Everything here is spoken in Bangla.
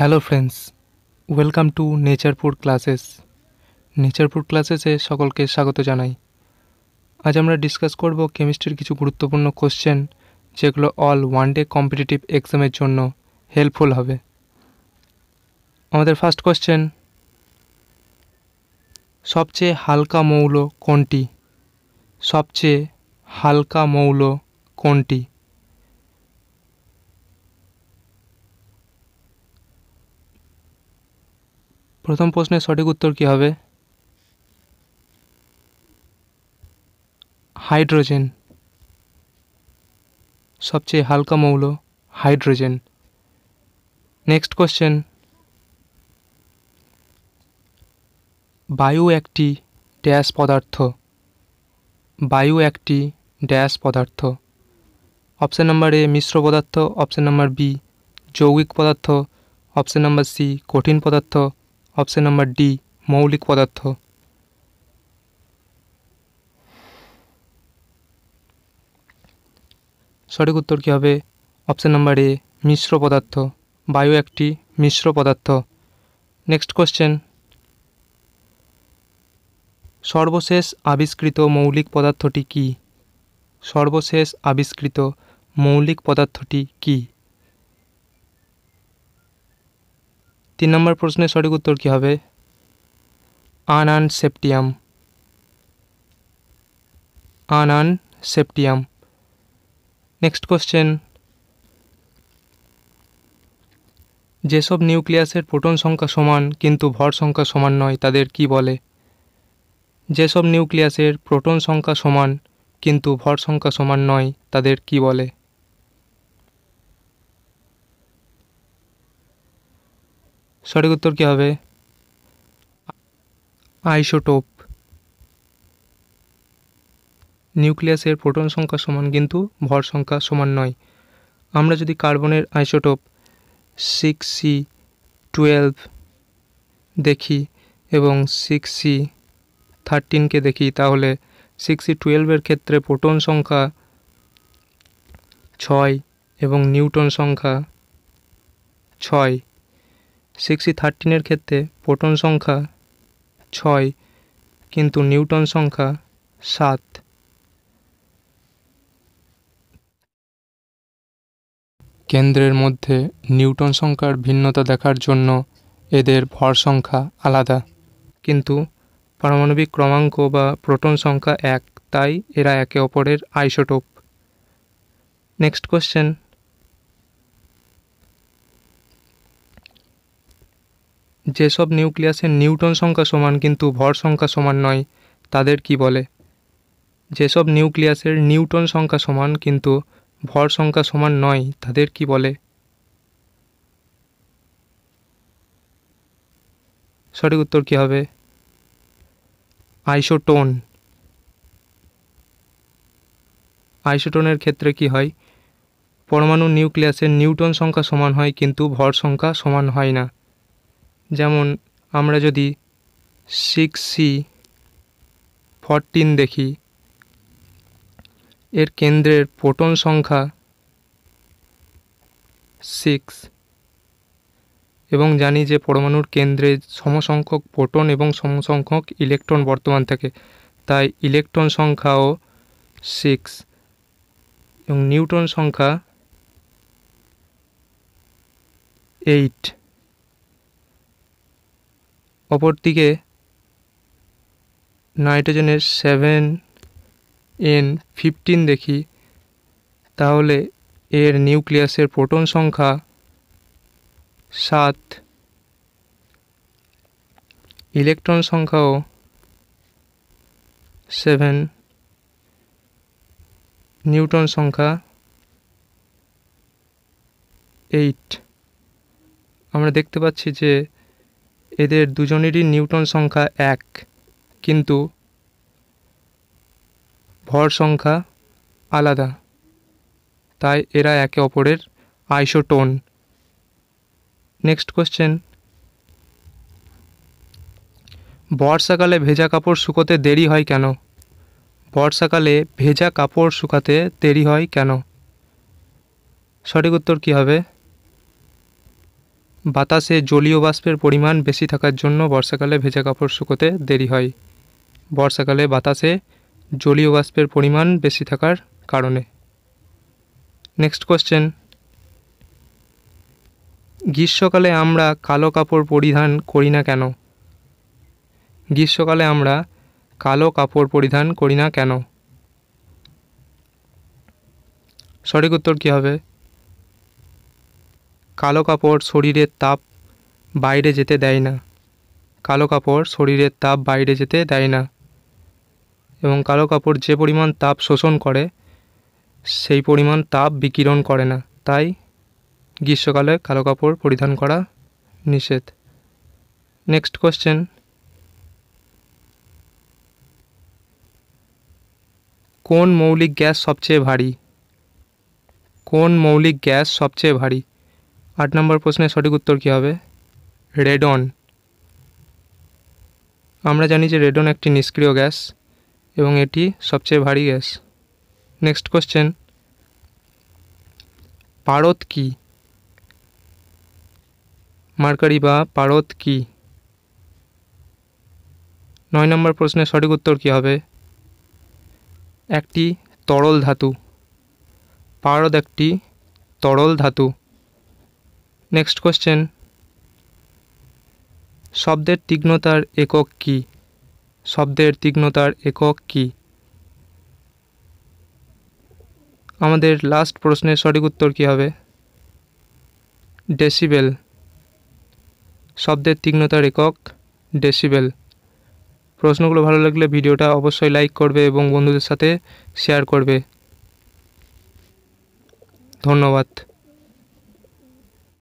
হ্যালো ফ্রেন্ডস ওয়েলকাম টু নেচারপুর ক্লাসেস নেচারপুর ক্লাসেসে সকলকে স্বাগত জানাই আজ আমরা ডিসকাস করব কেমিস্ট্রির কিছু গুরুত্বপূর্ণ কোশ্চেন যেগুলো অল ওয়ান ডে কম্পিটিটিভ এক্সামের জন্য হেল্পফুল হবে আমাদের ফার্স্ট কোশ্চেন সবচেয়ে হালকা মৌল কোনটি সবচেয়ে হালকা মৌল কোনটি প্রথম প্রশ্নের সঠিক উত্তর কী হবে হাইড্রোজেন সবচেয়ে হালকা মৌল হাইড্রোজেন নেক্সট কোশ্চেন বায়ু একটি ড্যাশ পদার্থ বায়ু একটি ড্যাশ পদার্থ অপশান নম্বর এ মিশ্র পদার্থ অপশান নাম্বার বি যৌগিক পদার্থ অপশান নাম্বার সি কঠিন পদার্থ অপশান নাম্বার ডি মৌলিক পদার্থ সঠিক উত্তর কী হবে অপশান নম্বর এ মিশ্র পদার্থ বায়ু একটি মিশ্র পদার্থ নেক্সট কোশ্চেন সর্বশেষ আবিষ্কৃত মৌলিক পদার্থটি কি সর্বশেষ আবিষ্কৃত মৌলিক পদার্থটি কী তিন নম্বর প্রশ্নের সঠিক উত্তর কী হবে আন আন আনান আন আন সেপ্টিয়াম নেক্সট কোশ্চেন যেসব নিউক্লিয়াসের প্রোটন সংখ্যা সমান কিন্তু ভর সংখ্যা সমান নয় তাদের কি বলে যেসব নিউক্লিয়াসের প্রোটন সংখ্যা সমান কিন্তু ভর সংখ্যা সমান নয় তাদের কি বলে সঠিক উত্তর কী হবে আইসোটোপ নিউক্লিয়াসের প্রোটন সংখ্যা সমান কিন্তু ভর সংখ্যা সমান নয় আমরা যদি কার্বনের আইসোটোপ সিক্স সি টুয়েলভ দেখি এবং সিক্স সি থার্টিনকে দেখি তাহলে সিক্স সি টুয়েলভের ক্ষেত্রে প্রোটন সংখ্যা ছয় এবং নিউটন সংখ্যা ছয় সিক্সি থার্টিনের ক্ষেত্রে প্রোটন সংখ্যা ছয় কিন্তু নিউটন সংখ্যা সাত কেন্দ্রের মধ্যে নিউটন সংখ্যার ভিন্নতা দেখার জন্য এদের ভর সংখ্যা আলাদা কিন্তু পারমাণবিক ক্রমাঙ্ক বা প্রোটন সংখ্যা এক তাই এরা একে অপরের আইসোটোপ নেক্সট কোশ্চেন যেসব নিউক্লিয়াসের নিউটন সংখ্যা সমান কিন্তু ভর সংখ্যা সমান নয় তাদের কি বলে যেসব নিউক্লিয়াসের নিউটন সংখ্যা সমান কিন্তু ভর সংখ্যা সমান নয় তাদের কি বলে সঠিক উত্তর কী হবে আইসোটোন আইসোটোনের ক্ষেত্রে কি হয় পরমাণু নিউক্লিয়াসের নিউটন সংখ্যা সমান হয় কিন্তু ভর সংখ্যা সমান হয় না যেমন আমরা যদি সিক্স সি ফরটিন দেখি এর কেন্দ্রের প্রোটন সংখ্যা সিক্স এবং জানি যে পরমাণুর কেন্দ্রে সমসংখ্যক প্রোটন এবং সমসংখ্যক ইলেকট্রন বর্তমান থাকে তাই ইলেকট্রন সংখ্যাও সিক্স এবং নিউট্রন সংখ্যা এইট অপরদিকে নাইট্রোজেনের সেভেন এন ফিফটিন দেখি তাহলে এর নিউক্লিয়াসের প্রোটন সংখ্যা সাত ইলেকট্রন সংখ্যাও সেভেন নিউটন সংখ্যা এইট আমরা দেখতে পাচ্ছি যে এদের দুজনেরই নিউটন সংখ্যা এক কিন্তু ভর সংখ্যা আলাদা তাই এরা একে অপরের আইসোটোন নেক্সট কোশ্চেন বর্ষাকালে ভেজা কাপড় শুকোতে দেরি হয় কেন বর্ষাকালে ভেজা কাপড় শুকাতে দেরি হয় কেন সঠিক উত্তর কী হবে বাতাসে জলীয় বাষ্পের পরিমাণ বেশি থাকার জন্য বর্ষাকালে ভেজা কাপড় শুকোতে দেরি হয় বর্ষাকালে বাতাসে জলীয় বাষ্পের পরিমাণ বেশি থাকার কারণে নেক্সট কোশ্চেন গ্রীষ্মকালে আমরা কালো কাপড় পরিধান করি না কেন গ্রীষ্মকালে আমরা কালো কাপড় পরিধান করি না কেন সঠিক উত্তর কী হবে কালো কাপড় শরীরের তাপ বাইরে যেতে দেয় না কালো কাপড় শরীরের তাপ বাইরে যেতে দেয় না এবং কালো কাপড় যে পরিমাণ তাপ শোষণ করে সেই পরিমাণ তাপ বিকিরণ করে না তাই গ্রীষ্মকালে কালো কাপড় পরিধান করা নিষেধ নেক্সট কোশ্চেন কোন মৌলিক গ্যাস সবচেয়ে ভারী কোন মৌলিক গ্যাস সবচেয়ে ভারী আট নম্বর প্রশ্নের সঠিক উত্তর কী হবে রেডন আমরা জানি যে রেডন একটি নিষ্ক্রিয় গ্যাস এবং এটি সবচেয়ে ভারী গ্যাস নেক্সট কোশ্চেন পারদ কি মার্কারি বা পারদ কি নয় নম্বর প্রশ্নের সঠিক উত্তর কী হবে একটি তরল ধাতু পারদ একটি তরল ধাতু নেক্সট কোশ্চেন শব্দের তীক্ষ্ণতার একক কি শব্দের তীক্ষ্ণতার একক কি আমাদের লাস্ট প্রশ্নের সঠিক উত্তর কী হবে ডেসিবেল শব্দের তীক্ষ্ণতার একক ডেসিবেল প্রশ্নগুলো ভালো লাগলে ভিডিওটা অবশ্যই লাইক করবে এবং বন্ধুদের সাথে শেয়ার করবে ধন্যবাদ